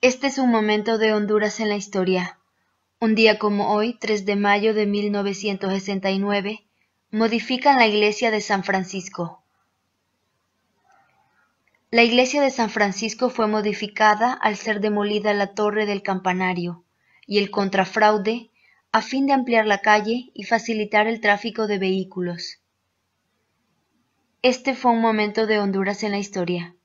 Este es un momento de Honduras en la historia. Un día como hoy, 3 de mayo de 1969, modifican la iglesia de San Francisco. La iglesia de San Francisco fue modificada al ser demolida la torre del campanario y el contrafraude a fin de ampliar la calle y facilitar el tráfico de vehículos. Este fue un momento de Honduras en la historia.